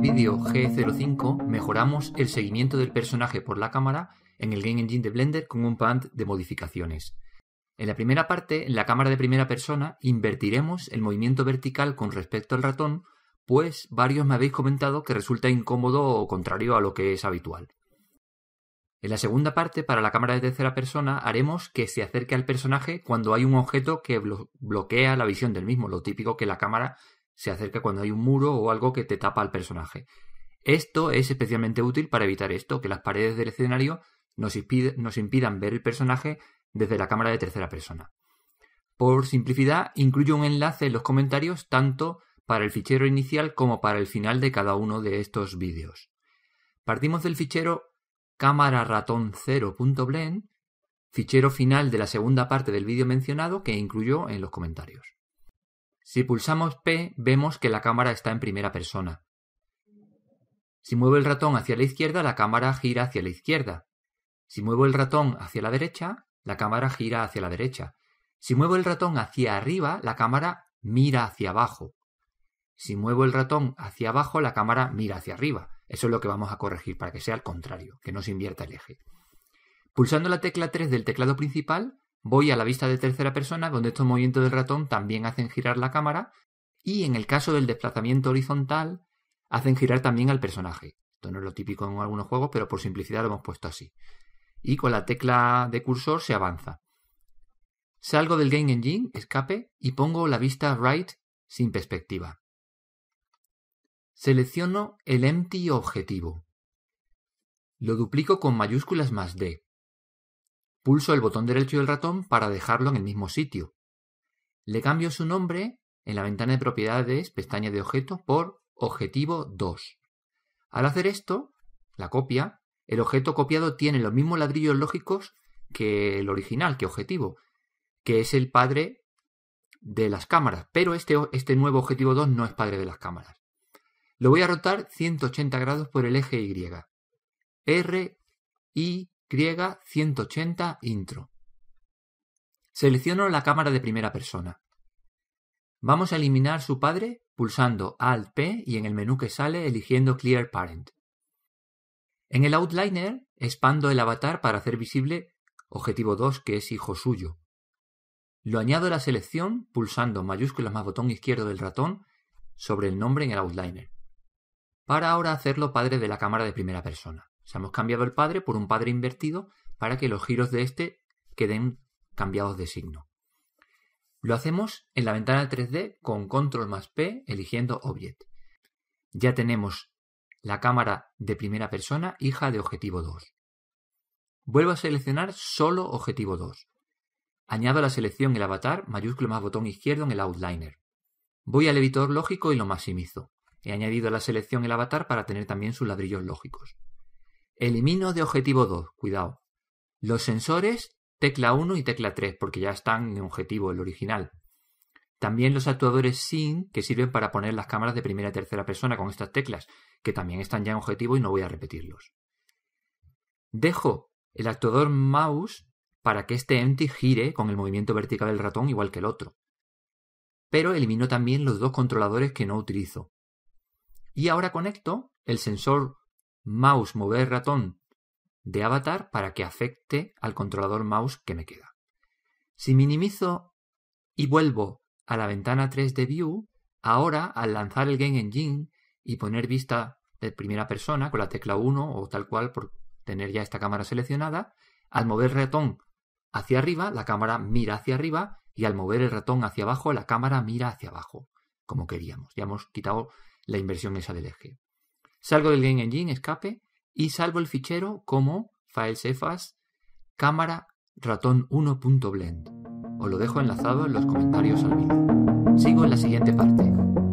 vídeo G05 mejoramos el seguimiento del personaje por la cámara en el Game Engine de Blender con un pant de modificaciones. En la primera parte, en la cámara de primera persona, invertiremos el movimiento vertical con respecto al ratón, pues varios me habéis comentado que resulta incómodo o contrario a lo que es habitual. En la segunda parte, para la cámara de tercera persona, haremos que se acerque al personaje cuando hay un objeto que bloquea la visión del mismo, lo típico que la cámara se acerca cuando hay un muro o algo que te tapa al personaje. Esto es especialmente útil para evitar esto, que las paredes del escenario nos, impidan ver el personaje desde la cámara de tercera persona. Por simplicidad, incluyo un enlace en los comentarios tanto para el fichero inicial como para el final de cada uno de estos vídeos. Partimos del fichero cámara ratón 0.blend, fichero final de la segunda parte del vídeo mencionado que incluyo en los comentarios. Si pulsamos P, vemos que la cámara está en primera persona. Si muevo el ratón hacia la izquierda, la cámara gira hacia la izquierda. Si muevo el ratón hacia la derecha, la cámara gira hacia la derecha. Si muevo el ratón hacia arriba, la cámara mira hacia abajo. Si muevo el ratón hacia abajo, la cámara mira hacia arriba. Eso es lo que vamos a corregir para que sea al contrario, que no se invierta el eje. Pulsando la tecla 3 del teclado principal, Voy a la vista de tercera persona, donde estos movimientos del ratón también hacen girar la cámara, y en el caso del desplazamiento horizontal, hacen girar también al personaje. Esto no es lo típico en algunos juegos, pero por simplicidad lo hemos puesto así. Y con la tecla de cursor se avanza. Salgo del Game Engine, escape, y pongo la vista right sin perspectiva. Selecciono el empty objetivo. Lo duplico con mayúsculas más D. Pulso el botón derecho del ratón para dejarlo en el mismo sitio. Le cambio su nombre en la ventana de propiedades, pestaña de objetos, por objetivo 2. Al hacer esto, la copia, el objeto copiado tiene los mismos ladrillos lógicos que el original, que objetivo, que es el padre de las cámaras, pero este, este nuevo objetivo 2 no es padre de las cámaras. Lo voy a rotar 180 grados por el eje Y. R, I, griega 180 intro. Selecciono la cámara de primera persona. Vamos a eliminar su padre pulsando Alt P y en el menú que sale eligiendo Clear Parent. En el Outliner expando el avatar para hacer visible objetivo 2 que es hijo suyo. Lo añado a la selección pulsando mayúsculas más botón izquierdo del ratón sobre el nombre en el Outliner. Para ahora hacerlo padre de la cámara de primera persona hemos cambiado el padre por un padre invertido para que los giros de este queden cambiados de signo. Lo hacemos en la ventana 3D con control más P eligiendo Object. Ya tenemos la cámara de primera persona hija de objetivo 2. Vuelvo a seleccionar solo objetivo 2. Añado la selección el avatar, mayúsculo más botón izquierdo en el outliner. Voy al editor lógico y lo maximizo. He añadido a la selección el avatar para tener también sus ladrillos lógicos. Elimino de objetivo 2, cuidado. Los sensores, tecla 1 y tecla 3, porque ya están en objetivo, el original. También los actuadores SIN, que sirven para poner las cámaras de primera y tercera persona con estas teclas, que también están ya en objetivo y no voy a repetirlos. Dejo el actuador mouse para que este empty gire con el movimiento vertical del ratón igual que el otro. Pero elimino también los dos controladores que no utilizo. Y ahora conecto el sensor mouse mover ratón de avatar para que afecte al controlador mouse que me queda. Si minimizo y vuelvo a la ventana 3D View, ahora al lanzar el Game Engine y poner vista de primera persona con la tecla 1 o tal cual por tener ya esta cámara seleccionada, al mover ratón hacia arriba, la cámara mira hacia arriba y al mover el ratón hacia abajo, la cámara mira hacia abajo, como queríamos. Ya hemos quitado la inversión esa del eje. Salgo del Game Engine, escape, y salvo el fichero como filesefas cámara ratón 1.blend. Os lo dejo enlazado en los comentarios al vídeo. Sigo en la siguiente parte.